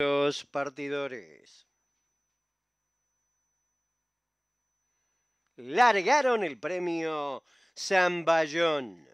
Los partidores largaron el premio Bayón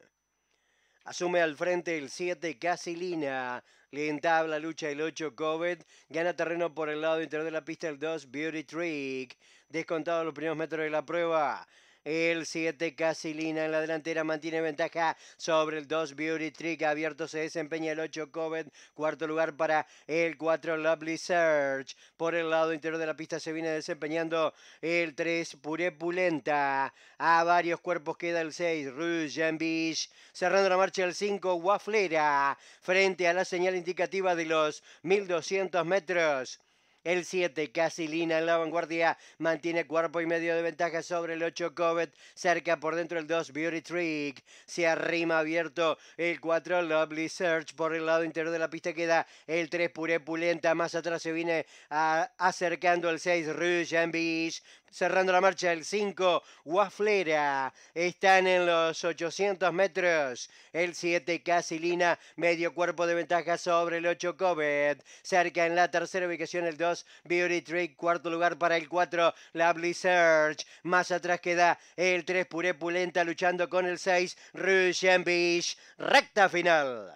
Asume al frente el 7 Casilina, le la lucha el 8 Covet, gana terreno por el lado interior de la pista el 2 Beauty Trick, descontado los primeros metros de la prueba, el 7 Casilina en la delantera mantiene ventaja sobre el 2 Beauty Trick. Abierto se desempeña el 8 Covet. Cuarto lugar para el 4 Lovely Search. Por el lado interior de la pista se viene desempeñando el 3 Purepulenta. A varios cuerpos queda el 6 Rouge Beach Cerrando la marcha el 5 Waflera. Frente a la señal indicativa de los 1200 metros. El 7, Casilina en la vanguardia, mantiene cuerpo y medio de ventaja sobre el 8, Covet. Cerca por dentro el 2, Beauty Trick. Se arrima abierto el 4, Lovely Search. Por el lado interior de la pista queda el 3, Pulenta, Más atrás se viene acercando el 6, Rouge and Beach. Cerrando la marcha el 5, Waflera. Están en los 800 metros. El 7, Casilina, medio cuerpo de ventaja sobre el 8, Covet. Cerca en la tercera ubicación el 2, Beauty Trick, cuarto lugar para el 4. Lovely Search. Más atrás queda el 3 Puré Pulenta luchando con el 6. Russian Beach. Recta final.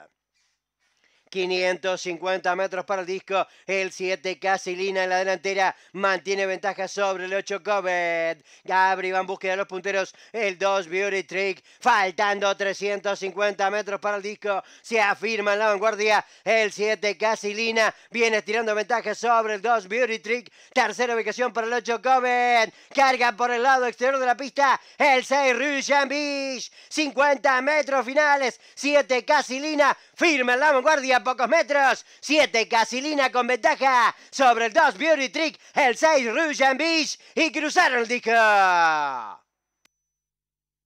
550 metros para el disco. El 7 Casilina en la delantera. Mantiene ventaja sobre el 8 Covet. Gabriel va en búsqueda de los punteros. El 2 Beauty Trick. Faltando 350 metros para el disco. Se afirma en la vanguardia. El 7 Casilina viene tirando ventaja sobre el 2 Beauty Trick. Tercera ubicación para el 8 Covet. Carga por el lado exterior de la pista. El 6 Rue Beach. 50 metros finales. 7 Casilina firma en la vanguardia pocos metros. 7 Casilina con ventaja sobre el 2 Beauty Trick, el 6 Russian Beach y cruzaron el disco.